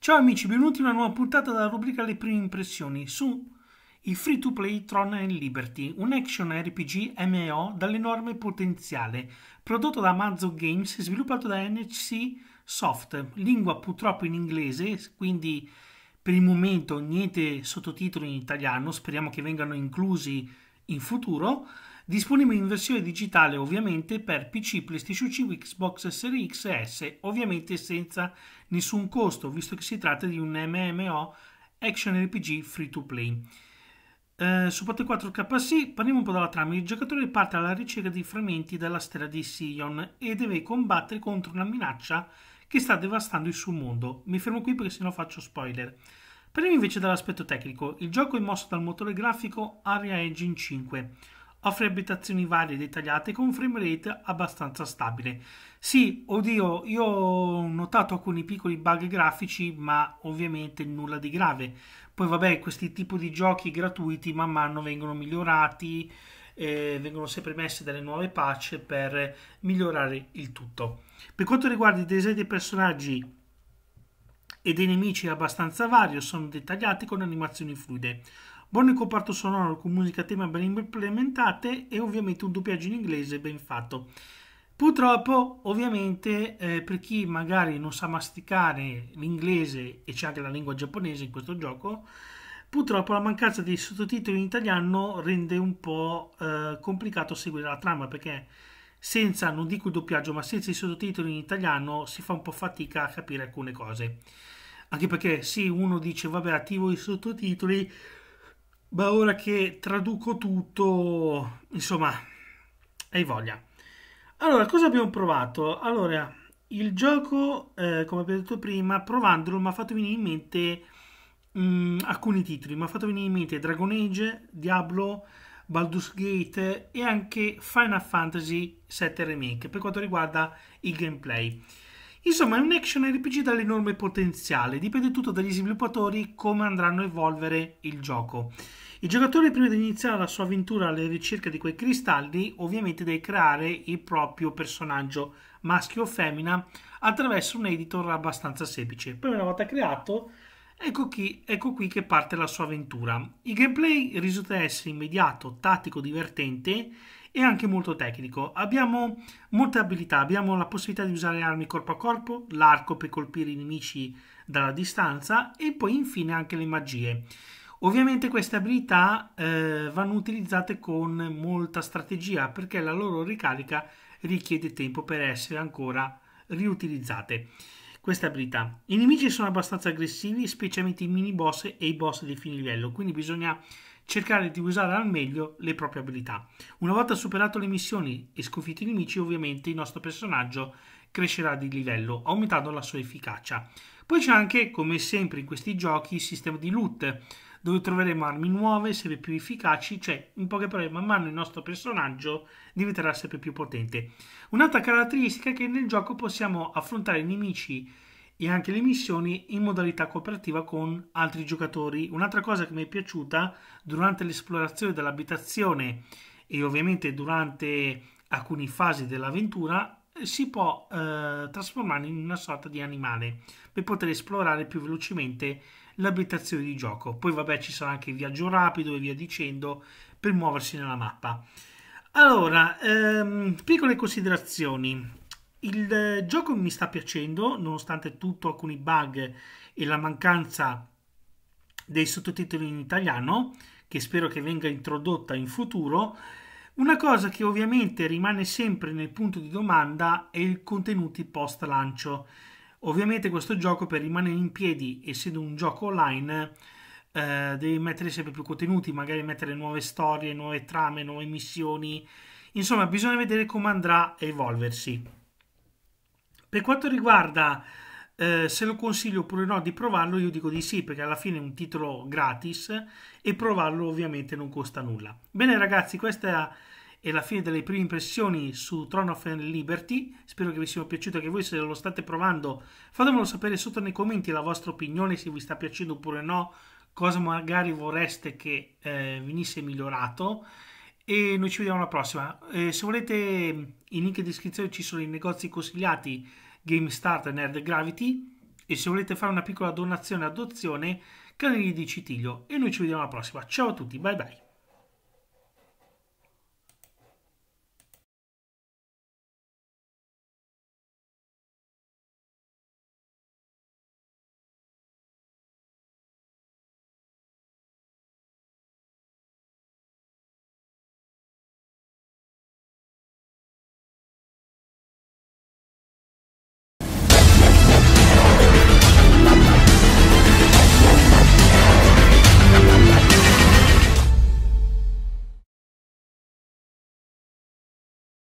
Ciao amici, benvenuti in una nuova puntata della rubrica Le prime impressioni su i free to play Tron and Liberty, un action RPG MO dall'enorme potenziale, prodotto da Amazon Games e sviluppato da NHC Soft, lingua purtroppo in inglese, quindi per il momento niente sottotitoli in italiano, speriamo che vengano inclusi in futuro Disponibile in versione digitale ovviamente per PC, PlayStation 5, Xbox Series X e S, ovviamente senza nessun costo, visto che si tratta di un MMO action RPG free to play. Eh, parte 4K sì, parliamo un po' della trama. Il giocatore parte alla ricerca di frammenti della stella di Sion e deve combattere contro una minaccia che sta devastando il suo mondo. Mi fermo qui perché sennò faccio spoiler. Parliamo invece dall'aspetto tecnico. Il gioco è mosso dal motore grafico Aria Engine 5 offre abitazioni varie e dettagliate con frame rate abbastanza stabile. Sì, oddio, io ho notato alcuni piccoli bug grafici, ma ovviamente nulla di grave. Poi vabbè, questi tipi di giochi gratuiti man mano vengono migliorati, eh, vengono sempre messe delle nuove patch per migliorare il tutto. Per quanto riguarda i design dei personaggi e dei nemici è abbastanza vario, sono dettagliati con animazioni fluide. Buon comparto sonoro con musica a tema ben implementate e ovviamente un doppiaggio in inglese ben fatto. Purtroppo, ovviamente, eh, per chi magari non sa masticare l'inglese e c'è anche la lingua giapponese in questo gioco, purtroppo la mancanza dei sottotitoli in italiano rende un po' eh, complicato seguire la trama perché senza, non dico il doppiaggio, ma senza i sottotitoli in italiano si fa un po' fatica a capire alcune cose. Anche perché, sì, uno dice, vabbè, attivo i sottotitoli, ma ora che traduco tutto, insomma, hai voglia. Allora, cosa abbiamo provato? Allora, il gioco, eh, come abbiamo detto prima, provandolo mi ha fatto venire in mente mh, mm, alcuni titoli. Mi ha fatto venire in mente Dragon Age, Diablo, Baldur's Gate e anche Final Fantasy VII Remake per quanto riguarda il gameplay. Insomma, è un action RPG dall'enorme potenziale, dipende tutto dagli sviluppatori come andranno a evolvere il gioco. Il giocatore prima di iniziare la sua avventura alla ricerca di quei cristalli ovviamente deve creare il proprio personaggio maschio o femmina attraverso un editor abbastanza semplice. Poi una volta creato Ecco qui, ecco qui, che parte la sua avventura. Il gameplay risulta essere immediato, tattico, divertente e anche molto tecnico. Abbiamo molte abilità, abbiamo la possibilità di usare armi corpo a corpo, l'arco per colpire i nemici dalla distanza e poi infine anche le magie. Ovviamente queste abilità eh, vanno utilizzate con molta strategia perché la loro ricarica richiede tempo per essere ancora riutilizzate. Queste abilità. I nemici sono abbastanza aggressivi, specialmente i mini boss e i boss di fine livello, quindi bisogna cercare di usare al meglio le proprie abilità. Una volta superato le missioni e sconfitti i nemici, ovviamente il nostro personaggio crescerà di livello, aumentando la sua efficacia. Poi c'è anche, come sempre in questi giochi, il sistema di loot dove troveremo armi nuove, sempre più efficaci, cioè in poche parole man mano il nostro personaggio diventerà sempre più potente. Un'altra caratteristica è che nel gioco possiamo affrontare i nemici e anche le missioni in modalità cooperativa con altri giocatori. Un'altra cosa che mi è piaciuta durante l'esplorazione dell'abitazione e ovviamente durante alcune fasi dell'avventura si può eh, trasformare in una sorta di animale per poter esplorare più velocemente l'abitazione di gioco. Poi vabbè ci sarà anche il viaggio rapido e via dicendo per muoversi nella mappa. Allora, ehm, piccole considerazioni. Il eh, gioco mi sta piacendo, nonostante tutto alcuni bug e la mancanza dei sottotitoli in italiano, che spero che venga introdotta in futuro. Una cosa che ovviamente rimane sempre nel punto di domanda è i contenuti post lancio. Ovviamente questo gioco per rimanere in piedi, essendo un gioco online, eh, devi mettere sempre più contenuti, magari mettere nuove storie, nuove trame, nuove missioni. Insomma, bisogna vedere come andrà a evolversi. Per quanto riguarda eh, se lo consiglio oppure no di provarlo, io dico di sì, perché alla fine è un titolo gratis e provarlo ovviamente non costa nulla. Bene ragazzi, questa è la fine delle prime impressioni su Throne of Liberty, spero che vi sia piaciuto, che voi se lo state provando fatemelo sapere sotto nei commenti la vostra opinione, se vi sta piacendo oppure no, cosa magari vorreste che eh, venisse migliorato e noi ci vediamo alla prossima. Eh, se volete in link in descrizione ci sono i negozi consigliati GameStart e Nerd Gravity e se volete fare una piccola donazione adozione canali di Citiglio e noi ci vediamo alla prossima. Ciao a tutti, bye bye.